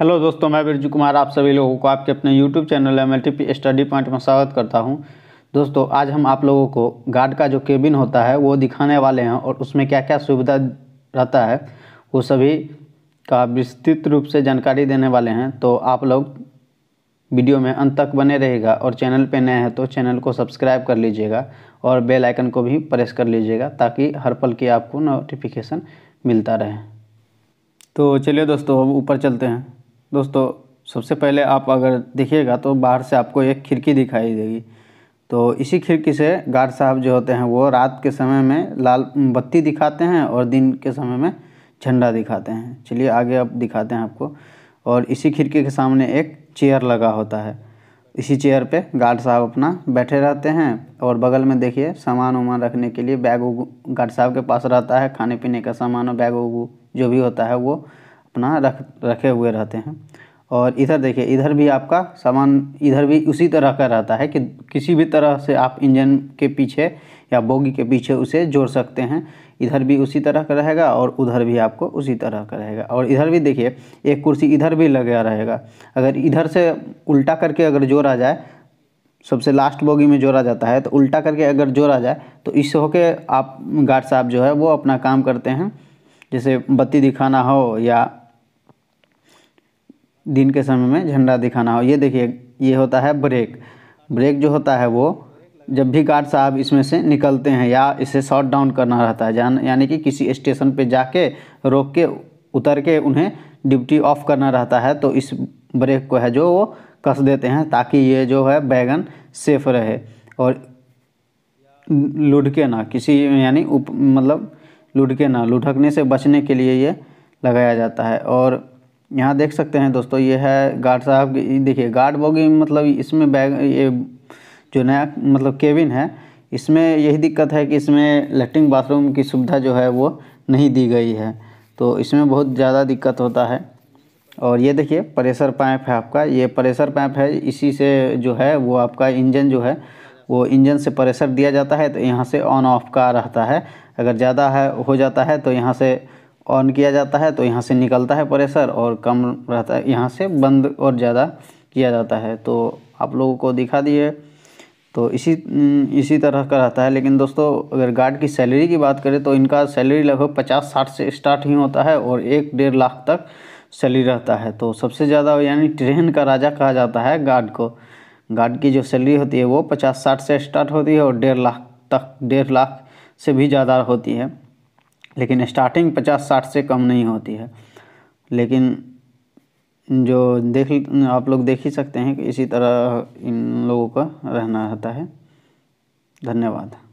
hello दोस्तों मैं बिरजू कुमार आप सभी लोगों को आपके अपने YouTube channel M study point में स्वागत करता हूं दोस्तों आज हम आप लोगों को गार्ड का जो केबिन होता है वो दिखाने वाले हैं और उसमें क्या क्या सुविधा रहता है वो सभी का विस्तृत रूप से जानकारी देने वाले हैं तो आप लोग वीडियो में अंत तक बने रहेगा और चैनल पर नए हैं तो चैनल को सब्सक्राइब कर लीजिएगा और बेल आइकन को भी प्रेस कर लीजिएगा ताकि हर पल की आपको नोटिफिकेशन मिलता रहे तो चलिए दोस्तों अब ऊपर चलते हैं दोस्तों सबसे पहले आप अगर देखिएगा तो बाहर से आपको एक खिड़की दिखाई देगी तो इसी खिड़की से गार्ड साहब जो होते हैं वो रात के समय में लाल बत्ती दिखाते हैं और दिन के समय में झंडा दिखाते हैं चलिए आगे आप दिखाते हैं आपको और इसी खिड़की के सामने एक चेयर लगा होता है इसी चेयर पे गार्ड साहब अपना बैठे रहते हैं और बगल में देखिए सामान वामान रखने के लिए बैग उगू गार्ड साहब के पास रहता है खाने पीने का सामान और बैग जो भी होता है वो अपना रख रखे हुए रहते हैं और इधर देखिए इधर भी आपका सामान इधर भी उसी तरह का रहता है कि किसी भी तरह से आप इंजन के पीछे या बोगी के पीछे उसे जोड़ सकते हैं इधर भी उसी तरह का रहेगा और उधर भी आपको उसी तरह का रहेगा और इधर भी देखिए एक कुर्सी इधर भी लगा रहेगा अगर इधर से उल्टा करके अगर जोड़ा जाए सबसे लास्ट बोगी में जोड़ा जाता है तो उल्टा करके अगर जोड़ा जाए तो इस होके आप गार्ड साहब जो है वो अपना काम करते हैं जैसे बत्ती दिखाना हो या दिन के समय में झंडा दिखाना हो ये देखिए ये होता है ब्रेक ब्रेक जो होता है वो जब भी गार्ड साहब इसमें से निकलते हैं या इसे शॉर्ट डाउन करना रहता है जान यानी कि किसी स्टेशन पे जाके रोक के उतर के उन्हें ड्यूटी ऑफ करना रहता है तो इस ब्रेक को है जो वो कस देते हैं ताकि ये जो है बैगन सेफ रहे और लुढ़के ना किसी यानी उप मतलब लुढ़के ना लुढ़कने से बचने के लिए ये लगाया जाता है और यहाँ देख सकते हैं दोस्तों ये है गार्ड साहब देखिए गार्ड बोगी मतलब इसमें बैग ये जो नया मतलब केबिन है इसमें यही दिक्कत है कि इसमें लेटरिन बाथरूम की सुविधा जो है वो नहीं दी गई है तो इसमें बहुत ज़्यादा दिक्कत होता है और ये देखिए प्रेशर पैंप है आपका ये प्रेशर पैंप है इसी से जो है वो आपका इंजन जो है वो इंजन से प्रेशर दिया जाता है तो यहाँ से ऑन ऑफ का रहता है अगर ज़्यादा है हो जाता है तो यहाँ से ऑन किया जाता है तो यहाँ से निकलता है प्रेशर और कम रहता है यहाँ से बंद और ज़्यादा किया जाता है तो आप लोगों को दिखा दिए तो इसी इसी तरह का रहता है लेकिन दोस्तों अगर गार्ड की सैलरी की बात करें तो इनका सैलरी लगभग पचास साठ से स्टार्ट ही होता है और एक डेढ़ लाख तक सैलरी रहता है तो सबसे ज़्यादा यानी ट्रेन का राजा कहा जाता है गार्ड को गार्ड की जो सैलरी होती है वो पचास साठ से स्टार्ट होती है और डेढ़ लाख तक डेढ़ लाख से भी ज़्यादा होती है लेकिन स्टार्टिंग पचास साठ से कम नहीं होती है लेकिन जो देख आप लोग देख ही सकते हैं कि इसी तरह इन लोगों का रहना रहता है धन्यवाद